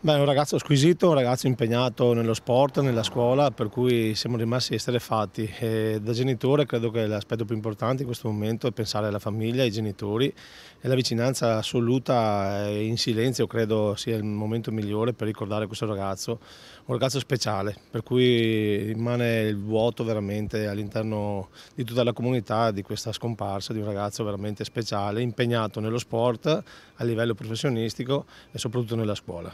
Beh, un ragazzo squisito, un ragazzo impegnato nello sport, nella scuola, per cui siamo rimasti esterefatti. E da genitore credo che l'aspetto più importante in questo momento è pensare alla famiglia, ai genitori e la vicinanza assoluta e in silenzio credo sia il momento migliore per ricordare questo ragazzo, un ragazzo speciale, per cui rimane il vuoto veramente all'interno di tutta la comunità di questa scomparsa di un ragazzo veramente speciale, impegnato nello sport a livello professionistico e soprattutto nella scuola.